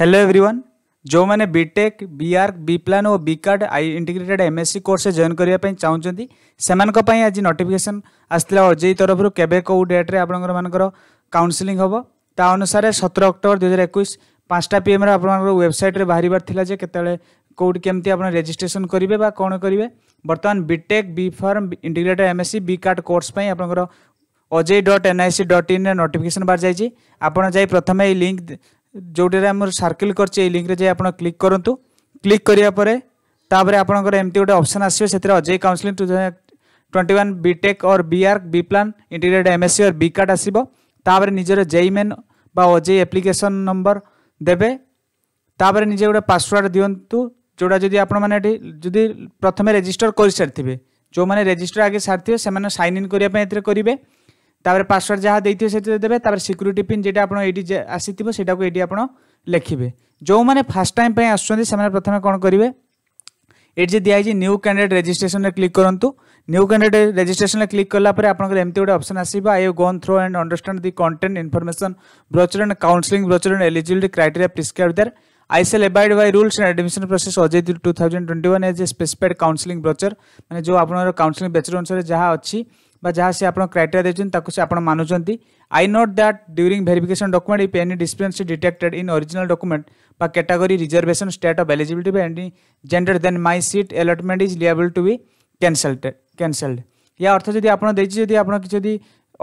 hello everyone जो मैंने BTech BArch B plan और B card I integrated MSc course join करने चाहते से आज नोटिफिकेसन आसला अजय तरफ केवे कौ डेट्रे आपर मानकर काउनसिलिंग हम ता अनुसार सतर अक्टोबर दुई हजार एक पाँचटा पीएम आपंकर वेबसाइट्रे बाहर जे केतले कौटी केमती आप रेजिट्रेसन करेंगे कौन करेंगे बर्तमान BTech B pharm integrated MSc B card course आप OJEE dot N I C dot in notification बाहर जाइए आप प्रथम ये लिंक ଯେଉଁଟାରେ ଆମର ସର୍କିଲ୍ କରିଛି ଏଇ ଲିଙ୍କରେ ଯାଇ ଆପଣ କ୍ଲିକ୍ କରନ୍ତୁ କ୍ଲିକ୍ କରିବା ପରେ ତାପରେ ଆପଣଙ୍କର ଏମିତି ଗୋଟେ ଅପସନ୍ ଆସିବ ସେଥିରେ OJEE counselling two twenty one BTech or BArch B plan integrate MSc or B card ଆସିବ ତାପରେ ନିଜର ଜେଇ ମେନ୍ ବା ଅଜେଇ ଆପ୍ଲିକେସନ୍ ନମ୍ବର ଦେବେ ତାପରେ ନିଜେ ଗୋଟେ ପାସୱାର୍ଡ଼ ଦିଅନ୍ତୁ ଯେଉଁଟା ଯଦି ଆପଣମାନେ ଏଠି ଯଦି ପ୍ରଥମେ ରେଜିଷ୍ଟର କରିସାରିଥିବେ ଯେଉଁମାନେ ରେଜିଷ୍ଟର ଆଗେ ସାରିଥିବେ ସେମାନେ ସାଇନ୍ ଇନ୍ କରିବା ପାଇଁ ଏଥିରେ କରିବେ ତାପରେ ପାସୱାର୍ଡ଼ ଯାହା ଦେଇଥିବେ ସେଥିରେ ଦେବେ ତାପରେ ସିକ୍ୟୁରିଟି ପିନ୍ যেটা ଆପଣ ଏଇଠି ଆସିଥିବ ସେଟାକୁ ଏଇଠି ଆପଣ ଲେଖିବେ ଯେଉଁମାନେ ଫାର୍ଷ୍ଟ ଟାଇମ୍ ପାଇଁ ଆସୁଛନ୍ତି ସେମାନେ ପ୍ରଥମେ କ'ଣ କରିବେ ଏଇଠି ଯେ ଦିଆହେଇଛି ନ୍ୟୁ କ୍ୟାଣ୍ଡିଡେଟ୍ ରେଜିଷ୍ଟ୍ରେସନରେ କ୍ଲିକ୍ କରନ୍ତୁ ନ୍ୟୁ କ୍ୟାଣ୍ଡିଡେଟ୍ ରେଜିଷ୍ଟ୍ରେସନରେ କ୍ଲିକ୍ କଲାପରେ ଆପଣଙ୍କର ଏମିତି ଗୋଟେ ଅପସନ୍ ଆସିବ I have gone through and understand the content information brochure and counselling brochure and eligibility criteria prescribe there I shall abide by rules and admission process OJEE two thousand twenty one as a specified counselling brochure मैंने जो आप counselling Becher अनुसार जहाँ अच्छी বা ଯାହା ସେ ଆପଣ କ୍ରାଇଟେରିଆ ଦେଉଛନ୍ତି ତାକୁ ସେ ଆପଣ ମାନୁଛନ୍ତି I note that during verification document if any discrepancy detected in original document ବା category reservation state of eligibility ବା any gender then my seat allotment is liable to be cancelled cancelled ୟା ଅର୍ଥ ଯଦି ଆପଣ ଦେଇଛି ଯଦି ଆପଣ କିଛି ଯଦି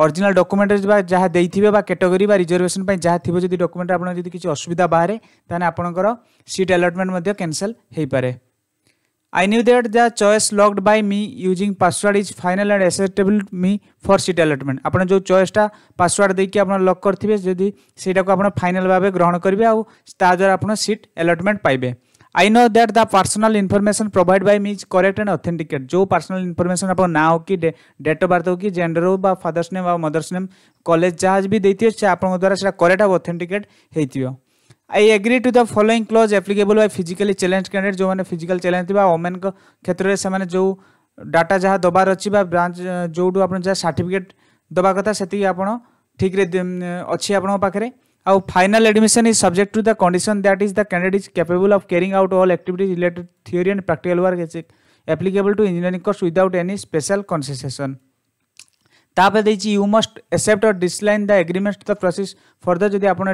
অরিজিনাল ডকুমেন্টে বা যা দিয়ে বা ক্যাটেগোরি বা রিজর্ভেসন যা থাকবে যদি ডকুমেন্টে আপনার যদি কিছু অসুবিধা বাহারে তাহলে আপনার সিট আলটমেন্ট ক্যানসেল হয়ে পড়ে I knew that the choice logged by me using password is final and acceptable me for seat allotment আপনার যে চয়েসটা পাসওয়ার্ড দিয়ে আপনার লক করবে যদি সেটাকে আপনার ফাইনাল ভাবে গ্রহণ করবে আ তা দ্বারা আপনার সিট আলটমেন্ট পাইবে I know that the personal information provide by me is correct and authenticate যে পার্সোনাল ইনফরमेशन আপনার না হোক কি ডেট অফ বার্থ হোক কি জেন্ডর হোক বা ফাদর্স নেম বা মদর্স নেম কলেজ যা বি দিয়ে আপনার দ্বারা সেটা করেক্ট আর অথেন্টিকেট হয়ে I agree to the following clause applicable by physically challenge candidate जो मैंने फिजिकल चैलेंज थी ओमेन क्षेत्र में से जो डाटा जहाँ दबार अच्छी ब्रांच जो आप जहाँ सर्टिफिकेट दवा कथा से आप ठीक अच्छी आपंक our final admission is subject to the condition that is the candidate is capable of carrying out all activities related theory and practical work applicable to engineering course without any special concession তাপরে দিয়েছি you must accept or decline the agreement the process further যদি আপনার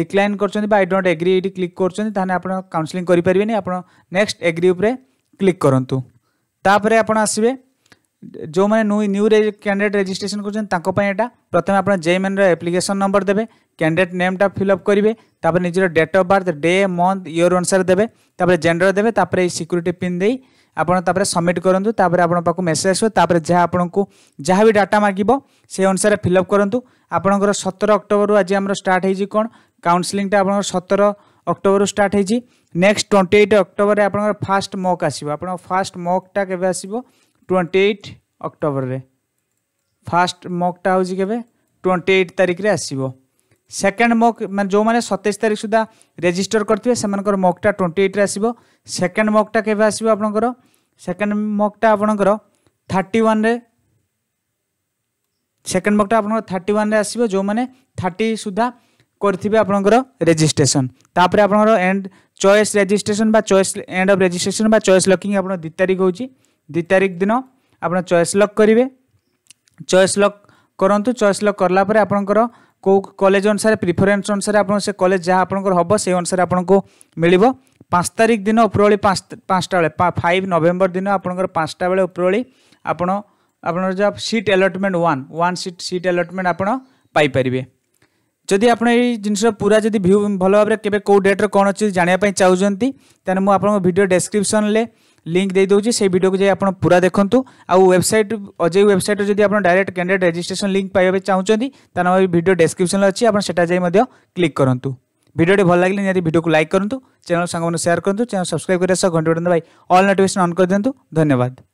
decline করছেন বা I ডোট agree এটি click করছেন তাহলে আপনার কাউন্সেলিং করিপারে না আপনার নেক্সট এগ্রি উপরে ক্লিক করতু তাপরে আপনার আসবে ଯେଉଁମାନେ ନ୍ୟୁ କ୍ୟାଣ୍ଡିଡେଟ୍ ରେଜିଷ୍ଟ୍ରେସନ୍ କରୁଛନ୍ତି ତାଙ୍କ ପାଇଁ ଏଇଟା ପ୍ରଥମେ ଆପଣ ଜେଇମେନ୍ର ଆପ୍ଲିକେସନ୍ ନମ୍ବର ଦେବେ କ୍ୟାଣ୍ଡିଡେଟ୍ ନେମ୍ଟା ଫିଲ୍ଅପ୍ କରିବେ ତାପରେ ନିଜର date of birth day month year ଅନୁସାରେ ଦେବେ ତାପରେ ଜେଣ୍ଡର ଦେବେ ତାପରେ ଏଇ ସିକ୍ୟୁରିଟି ପିନ୍ ଦେଇ ଆପଣ ତାପରେ ସବମିଟ୍ କରନ୍ତୁ ତାପରେ ଆପଣଙ୍କ ପାଖକୁ ମେସେଜ୍ ଆସିବ ତାପରେ ଯାହା ଆପଣଙ୍କୁ ଯାହା ବି ଡାଟା ମାଗିବ ସେ ଅନୁସାରେ ଫିଲ୍ଅପ୍ କରନ୍ତୁ ଆପଣଙ୍କର ସତର ଅକ୍ଟୋବରରୁ ଆଜି ଆମର ଷ୍ଟାର୍ଟ ହେଇଛି କ'ଣ କାଉନ୍ସିଲିଂଟା ଆପଣଙ୍କର ସତର ଅକ୍ଟୋବରରୁ ଷ୍ଟାର୍ଟ ହେଇଛି ନେକ୍ସଟ ଟ୍ୱେଣ୍ଟି ଏଇଟ୍ ଅକ୍ଟୋବରରେ ଆପଣଙ୍କର ଫାଷ୍ଟ ମକ୍ ଆସିବ ଆପଣଙ୍କ ଫାଷ୍ଟ ମକ୍ଟା କେବେ ଆସିବ ଟ୍ୱେଣ୍ଟି ଏଇଟ୍ ଅକ୍ଟୋବରରେ ଫାଷ୍ଟ ମକ୍ଟା ହେଉଛି କେବେ ଟ୍ୱେଣ୍ଟି ଏଇଟ୍ ତାରିଖରେ ଆସିବ सेकेंड मक मैंने जो मैंने सतैश तारीख सुधा रेजिस्टर करेंगे से मकटा ट्वेंटी एट्रे आसो सेकेंड मकटा के आसो सेकेंड मकटा आपणकर थर्टी वन सेकेंड मकटा आप थर्टी वन आसो जो मैंने थर्टी सुधा करेंगे आपणकर रेजिट्रेसन तापर आप end choice registration choice end of registration choice locking आप दु तारिख हो दु तारिख दिन आप चॉइस लक करेंगे चॉइस लक କରନ୍ତୁ ଚଏସ୍ ଲକ୍ କଲା ପରେ କେଉଁ କଲେଜ ଅନୁସାରେ ପ୍ରିଫରେନ୍ସ ଅନୁସାରେ ଆପଣ ସେ କଲେଜ ଯାହା ଆପଣଙ୍କର ହେବ ସେ ଅନୁସାରେ ଆପଣଙ୍କୁ ମିଳିବ ପାଞ୍ଚ ତାରିଖ ଦିନ ଉପରଓଳି ପାଞ୍ଚଟା ବେଳେ ଫାଇଭ୍ ନଭେମ୍ବର ଦିନ ଆପଣଙ୍କର ପାଞ୍ଚଟା ବେଳେ ଉପରଓଳି ଆପଣ ଆପଣଙ୍କର ଯେଉଁ seat allotment one one seat seat allotment ଆପଣ ପାଇପାରିବେ ଯଦି ଆପଣ ଏଇ ଜିନିଷର ପୁରା ଯଦି ଭ୍ୟୁ ଭଲ ଭାବରେ କେବେ କେଉଁ ଡେଟ୍ରେ କ'ଣ ଅଛି ଜାଣିବା ପାଇଁ ଚାହୁଁଛନ୍ତି ତାହେଲେ ମୁଁ ଆପଣଙ୍କ ଭିଡ଼ିଓ ଡେସ୍କ୍ରିପସନ୍ରେ লিঙ্ক দিয়ে দেଉଛି সেই ভিডিওকে যাই আপনার পুরা দেখুন আউ ওয়েবসাইট অজয় ওয়েবসাইট্রু যদি আপনার ডাইরেক্ট ক্যান্ডিডেট রেজিষ্ট্রেসন লিঙ্ক পাইবা চাহুমান তার ভিডিও ডেসক্রিপশন অছি আপনার সেটা যাই ক্লিক করতু ভিডিওটি ভাল লাগলে নিহতি ভিডিওকে লাইক করতু চ্যানেল সাংবাদিক সেয়ার করতু চ্যানেল সবসক্রাইব করার সহ ঘন্টি বাই অল নোটিফিকেশন অন করে দিও ধন্যবাদ